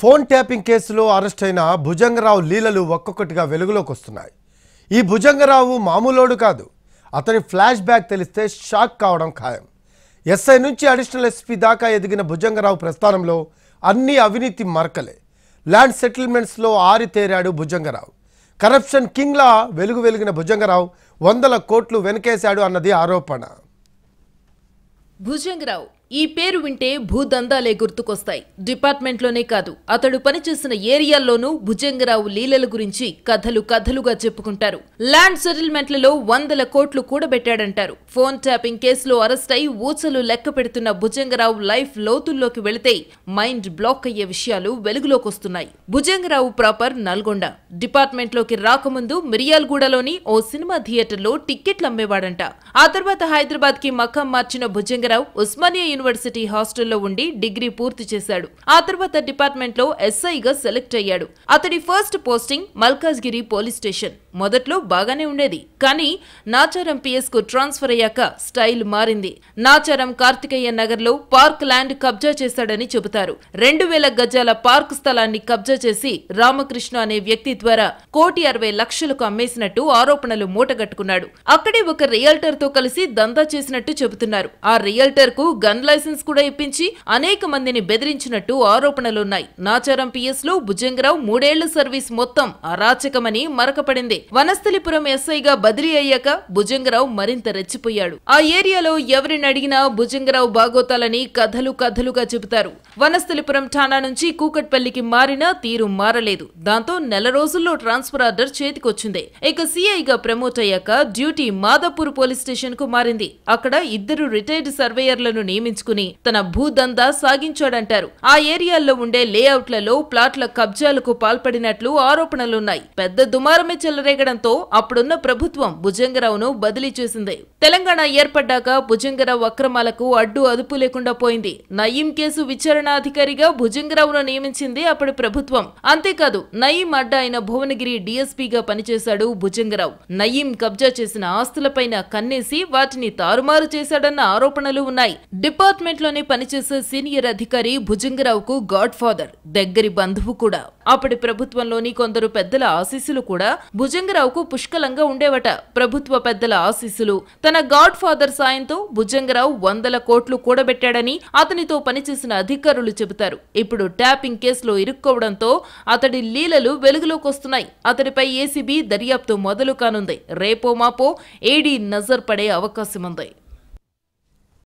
phone tapping కేసులో arrest అయిన భుజంగరావు లీలలు ఒక్కొక్కటిగా వెలుగులోకి వస్తున్నాయి ఈ భుజంగరావు మామూలోడు కాదు అతని ఫ్లాష్ బ్యాక్ తెలిస్తే షాక్ కావడం ఖాయం ఎస్ఐ నుంచి అడిషనల్ ఎస్పీ దాకా ఎదిగిన భుజంగరావు ప్రస్థానంలో అన్ని అవినీతి మరకలే ల్యాండ్ సెటిల్మెంట్స్లో ఆరితేరాడు భుజంగరావు కరప్షన్ కింగ్లా వెలుగు వెలిగిన భుజంగరావు వందల కోట్లు వెనకేశాడు అన్నది ఆరోపణ భుజంగరావు ఈ పేరు వింటే భూదందాలే గుర్తుకొస్తాయి డిపార్ట్మెంట్లోనే కాదు అతడు పనిచేసిన ఏరియాల్లోనూ భుజంగరావు లీలల గురించి కథలు కథలుగా చెప్పుకుంటారు ల్యాండ్ సెటిల్మెంట్లలో వందల కోట్లు కూడబెట్టాడంటారు ఫోన్ ట్యాపింగ్ కేసులో అరెస్ట్ అయి ఊచలు లెక్క పెడుతున్న భుజంగరావు లైఫ్ లోతుల్లోకి వెళితే మైండ్ బ్లాక్ అయ్యే విషయాలు వెలుగులోకొస్తున్నాయి భుజంగరావు ప్రాపర్ నల్గొండ డిపార్ట్మెంట్లోకి రాకముందు మిరియాల్గూడలోని ఓ సినిమా థియేటర్లో టిక్కెట్లు అమ్మేవాడంట ఆ తర్వాత కి మకం మార్చిన భుజంగరావు ఉస్మానియా యూనివర్సిటీ హాస్టల్లో ఉండి డిగ్రీ పూర్తి చేశాడు ఆ తర్వాత డిపార్ట్మెంట్లో ఎస్ఐగా సెలెక్ట్ అయ్యాడు అతడి first posting Malkajgiri police station మొదట్లో బాగానే ఉండేది కానీ నాచారం పిఎస్ కు ట్రాన్స్ఫర్ అయ్యాక స్టైల్ మారింది నాచారం కార్తికేయ నగర్ లో పార్క్ ల్యాండ్ కబ్జా చేశాడని చెబుతారు రెండు వేల గజాల పార్క్ స్థలాన్ని కబ్జా చేసి రామకృష్ణ అనే వ్యక్తి ద్వారా కోటి అరవై లక్షలకు అమ్మేసినట్టు ఆరోపణలు మూటగట్టుకున్నాడు అక్కడే ఒక రియల్టర్ తో కలిసి దందా చేసినట్టు చెబుతున్నారు ఆ రియల్టర్ కు గన్ లైసెన్స్ కూడా ఇప్పించి అనేక మందిని బెదిరించినట్టు ఆరోపణలున్నాయి నాచారం పిఎస్ లో భుజంగరావు మూడేళ్ల సర్వీస్ మొత్తం అరాచకమని మరకపడింది వనస్థలిపురం ఎస్ఐగా బదిలీ అయ్యాక భుజంగరావు మరింత రెచ్చిపోయాడు ఆ ఏరియాలో ఎవరిని అడిగినా భుజంగరావు బాగోతాలని కథలు కథలుగా చెబుతారు వనస్థలిపురం ఠాణా నుంచి కూకట్పల్లికి మారినా తీరు మారలేదు దాంతో నెల రోజుల్లో ట్రాన్స్ఫర్ ఆర్డర్ చేతికొచ్చింది ఇక సీఐగా ప్రమోట్ అయ్యాక డ్యూటీ మాదాపూర్ పోలీస్ స్టేషన్ కు మారింది అక్కడ ఇద్దరు రిటైర్డ్ సర్వేయర్లను నియమించుకుని తన భూదందా సాగించాడంటారు ఆ ఏరియాల్లో ఉండే లేఅవుట్లలో ప్లాట్ల కబ్జాలకు పాల్పడినట్లు ఆరోపణలున్నాయి పెద్ద దుమారమే చెల్లరే చెలరేగడంతో అప్పుడున్న ప్రభుత్వం భుజంగరావును బదిలీ చేసింది తెలంగాణ ఏర్పడ్డాక భుజంగరావు అక్రమాలకు అడ్డు అదుపు లేకుండా పోయింది నయీం కేసు విచారణాధికారిగా భుజంగరావును నియమించింది అప్పటి ప్రభుత్వం అంతేకాదు నయీం అడ్డా అయిన భువనగిరి డీఎస్పీగా పనిచేశాడు భుజంగరావు నయీం కబ్జా చేసిన ఆస్తులపైన కన్నేసి వాటిని తారుమారు చేశాడన్న ఆరోపణలు ఉన్నాయి డిపార్ట్మెంట్లోనే పనిచేసే సీనియర్ అధికారి భుజంగరావుకు గాడ్ ఫాదర్ దగ్గరి బంధువు కూడా అప్పటి ప్రభుత్వంలోని కొందరు పెద్దల ఆశీస్సులు కూడా భుజ భుజంగరావుకు పుష్కలంగా ఉండేవట ప్రభుత్వ పెద్దల ఆశీస్సులు తన గాడ్ ఫాదర్ సాయంతో భుజంగరావు వందల కోట్లు కూడబెట్టాడని అతనితో పనిచేసిన అధికారులు చెబుతారు ఇప్పుడు ట్యాపింగ్ కేసులో ఇరుక్కోవడంతో అతడి లీలలు వెలుగులోకి వస్తున్నాయి అతడిపై ఏసీబీ దర్యాప్తు మొదలు కానుంది రేపో మాపో ఏడీ నజర్ పడే అవకాశముంది